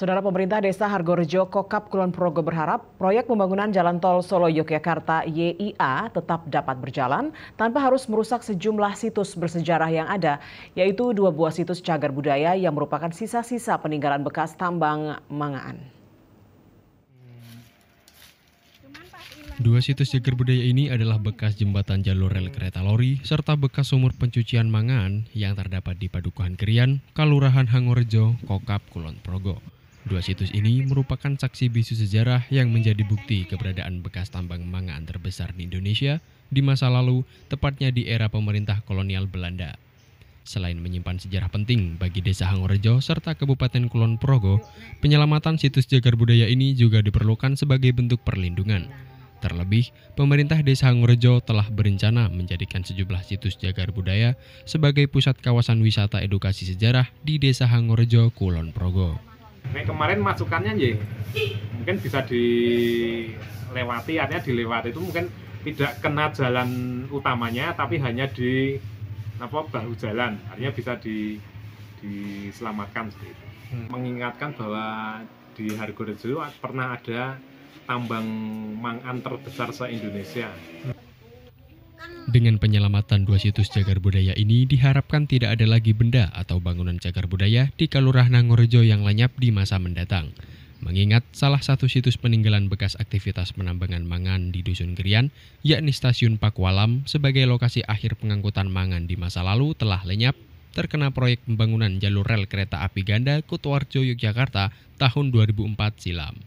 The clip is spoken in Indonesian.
Saudara pemerintah desa Hargorejo Kokap Kulon Progo berharap proyek pembangunan jalan tol Solo Yogyakarta YIA tetap dapat berjalan tanpa harus merusak sejumlah situs bersejarah yang ada, yaitu dua buah situs cagar budaya yang merupakan sisa-sisa peninggalan bekas tambang Mangaan. Dua situs cagar budaya ini adalah bekas jembatan jalur rel kereta lori serta bekas sumur pencucian mangan yang terdapat di Padukuhan Kerian, Kalurahan Hangorejo, Kokap, Kulon Progo. Dua situs ini merupakan saksi bisu sejarah yang menjadi bukti keberadaan bekas tambang mangan terbesar di Indonesia di masa lalu, tepatnya di era pemerintah kolonial Belanda. Selain menyimpan sejarah penting bagi Desa Hangorejo serta Kabupaten Kulon Progo, penyelamatan situs jagar budaya ini juga diperlukan sebagai bentuk perlindungan. Terlebih, pemerintah Desa Hangorejo telah berencana menjadikan sejumlah situs jagar budaya sebagai pusat kawasan wisata edukasi sejarah di Desa Hangorejo, Kulon Progo. Nek kemarin masukannya ya mungkin bisa dilewati artinya dilewati itu mungkin tidak kena jalan utamanya tapi hanya di apa bahu jalan artinya bisa di diselamatkan seperti itu. Hmm. Mengingatkan bahwa di Hargorejo pernah ada tambang mangan terbesar se-Indonesia. Hmm. Dengan penyelamatan dua situs cagar budaya ini diharapkan tidak ada lagi benda atau bangunan cagar budaya di Kalurah Nangorejo yang lenyap di masa mendatang. Mengingat salah satu situs peninggalan bekas aktivitas penambangan mangan di Dusun Gerian, yakni Stasiun Pakualam sebagai lokasi akhir pengangkutan mangan di masa lalu telah lenyap terkena proyek pembangunan jalur rel kereta api ganda Kutuarjo Yogyakarta tahun 2004 silam.